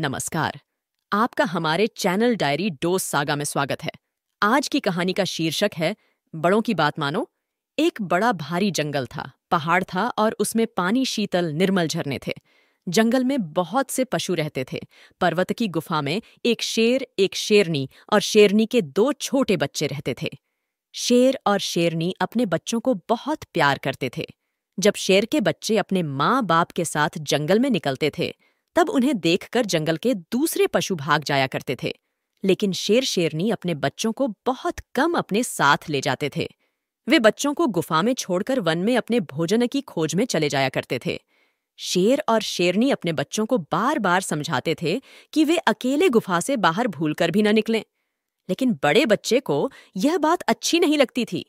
नमस्कार आपका हमारे चैनल डायरी डोज सागा में स्वागत है आज की कहानी का शीर्षक है बड़ों की बात मानो एक बड़ा भारी जंगल था पहाड़ था और उसमें पानी शीतल निर्मल झरने थे जंगल में बहुत से पशु रहते थे पर्वत की गुफा में एक शेर एक शेरनी और शेरनी के दो छोटे बच्चे रहते थे शेर और शेरनी अपने बच्चों को बहुत प्यार करते थे जब शेर के बच्चे अपने माँ बाप के साथ जंगल में निकलते थे तब उन्हें देखकर जंगल के दूसरे पशु भाग जाया करते थे लेकिन शेर शेरनी अपने बच्चों को बहुत कम अपने साथ ले जाते थे वे बच्चों को गुफा में छोड़कर वन में अपने भोजन की खोज में चले जाया करते थे शेर और शेरनी अपने बच्चों को बार बार समझाते थे कि वे अकेले गुफा से बाहर भूल कर भी न निकलें लेकिन बड़े बच्चे को यह बात अच्छी नहीं लगती थी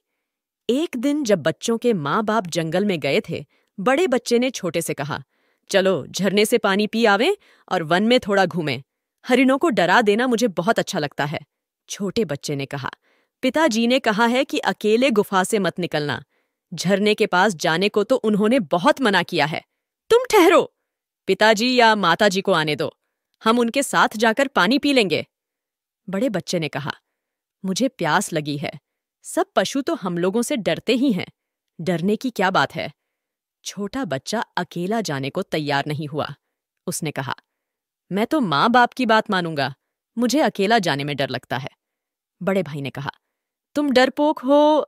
एक दिन जब बच्चों के माँ बाप जंगल में गए थे बड़े बच्चे ने छोटे से कहा चलो झरने से पानी पी आवे और वन में थोड़ा घूमें हरिणों को डरा देना मुझे बहुत अच्छा लगता है छोटे बच्चे ने कहा पिताजी ने कहा है कि अकेले गुफा से मत निकलना झरने के पास जाने को तो उन्होंने बहुत मना किया है तुम ठहरो पिताजी या माताजी को आने दो हम उनके साथ जाकर पानी पी लेंगे बड़े बच्चे ने कहा मुझे प्यास लगी है सब पशु तो हम लोगों से डरते ही हैं डरने की क्या बात है छोटा बच्चा अकेला जाने को तैयार नहीं हुआ उसने कहा मैं तो माँ बाप की बात मानूंगा मुझे अकेला जाने में डर लगता है बड़े भाई ने कहा तुम डरपोक हो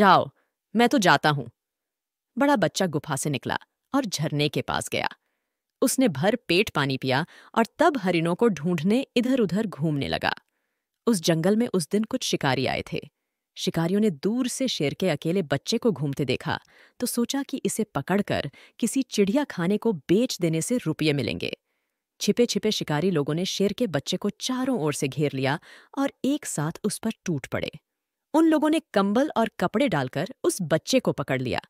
जाओ मैं तो जाता हूं बड़ा बच्चा गुफा से निकला और झरने के पास गया उसने भर पेट पानी पिया और तब हरिणों को ढूंढने इधर उधर घूमने लगा उस जंगल में उस दिन कुछ शिकारी आए थे शिकारियों ने दूर से शेर के अकेले बच्चे को घूमते देखा तो सोचा कि इसे पकड़कर किसी चिड़िया खाने को बेच देने से रुपये मिलेंगे छिपे छिपे शिकारी लोगों ने शेर के बच्चे को चारों ओर से घेर लिया और एक साथ उस पर टूट पड़े उन लोगों ने कंबल और कपड़े डालकर उस बच्चे को पकड़ लिया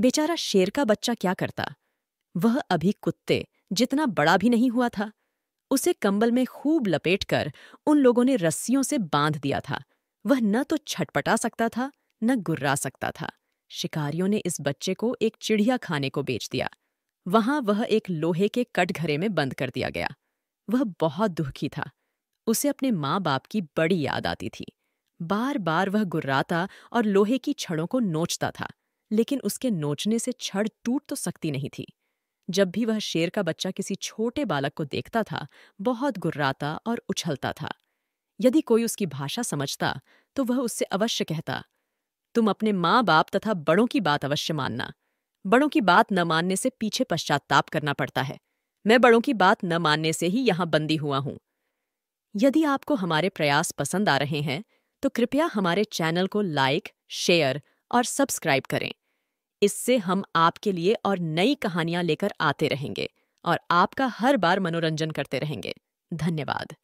बेचारा शेर का बच्चा क्या करता वह अभी कुत्ते जितना बड़ा भी नहीं हुआ था उसे कंबल में खूब लपेटकर उन लोगों ने रस्सियों से बांध दिया था वह न तो छटपटा सकता था न गुर्रा सकता था शिकारियों ने इस बच्चे को एक चिड़िया खाने को बेच दिया वहां वह एक लोहे के कटघरे में बंद कर दिया गया वह बहुत दुखी था उसे अपने माँ बाप की बड़ी याद आती थी बार बार वह गुर्राता और लोहे की छड़ों को नोचता था लेकिन उसके नोचने से छड़ टूट तो सकती नहीं थी जब भी वह शेर का बच्चा किसी छोटे बालक को देखता था बहुत गुर्राता और उछलता था यदि कोई उसकी भाषा समझता तो वह उससे अवश्य कहता तुम अपने माँ बाप तथा बड़ों की बात अवश्य मानना बड़ों की बात न मानने से पीछे पश्चाताप करना पड़ता है मैं बड़ों की बात न मानने से ही यहाँ बंदी हुआ हूँ यदि आपको हमारे प्रयास पसंद आ रहे हैं तो कृपया हमारे चैनल को लाइक शेयर और सब्सक्राइब करें इससे हम आपके लिए और नई कहानियां लेकर आते रहेंगे और आपका हर बार मनोरंजन करते रहेंगे धन्यवाद